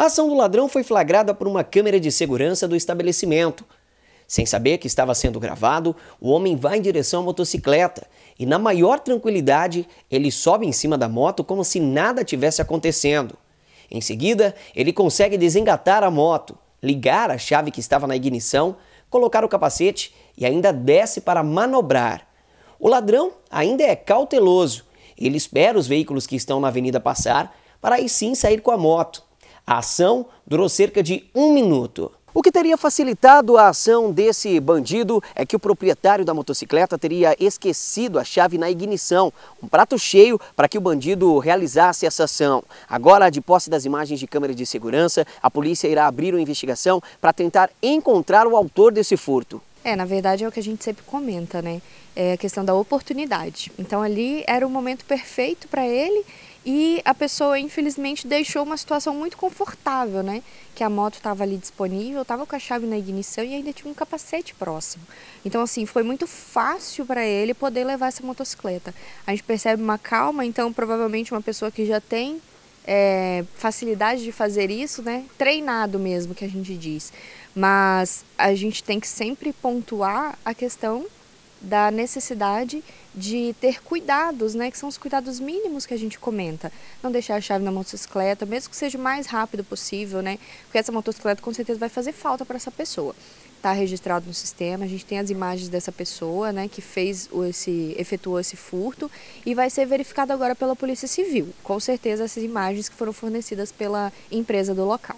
A ação do ladrão foi flagrada por uma câmera de segurança do estabelecimento. Sem saber que estava sendo gravado, o homem vai em direção à motocicleta e, na maior tranquilidade, ele sobe em cima da moto como se nada tivesse acontecendo. Em seguida, ele consegue desengatar a moto, ligar a chave que estava na ignição, colocar o capacete e ainda desce para manobrar. O ladrão ainda é cauteloso. Ele espera os veículos que estão na avenida passar para aí sim sair com a moto. A ação durou cerca de um minuto. O que teria facilitado a ação desse bandido é que o proprietário da motocicleta teria esquecido a chave na ignição, um prato cheio para que o bandido realizasse essa ação. Agora, de posse das imagens de câmera de segurança, a polícia irá abrir uma investigação para tentar encontrar o autor desse furto. É, na verdade é o que a gente sempre comenta, né? É a questão da oportunidade. Então ali era o momento perfeito para ele e a pessoa infelizmente deixou uma situação muito confortável, né? Que a moto estava ali disponível, estava com a chave na ignição e ainda tinha um capacete próximo. Então assim, foi muito fácil para ele poder levar essa motocicleta. A gente percebe uma calma, então provavelmente uma pessoa que já tem é, facilidade de fazer isso, né? Treinado mesmo que a gente diz. Mas a gente tem que sempre pontuar a questão da necessidade de ter cuidados, né, que são os cuidados mínimos que a gente comenta. Não deixar a chave na motocicleta, mesmo que seja o mais rápido possível, né, porque essa motocicleta com certeza vai fazer falta para essa pessoa. Está registrado no sistema, a gente tem as imagens dessa pessoa, né, que fez esse, efetuou esse furto e vai ser verificado agora pela Polícia Civil. Com certeza essas imagens que foram fornecidas pela empresa do local.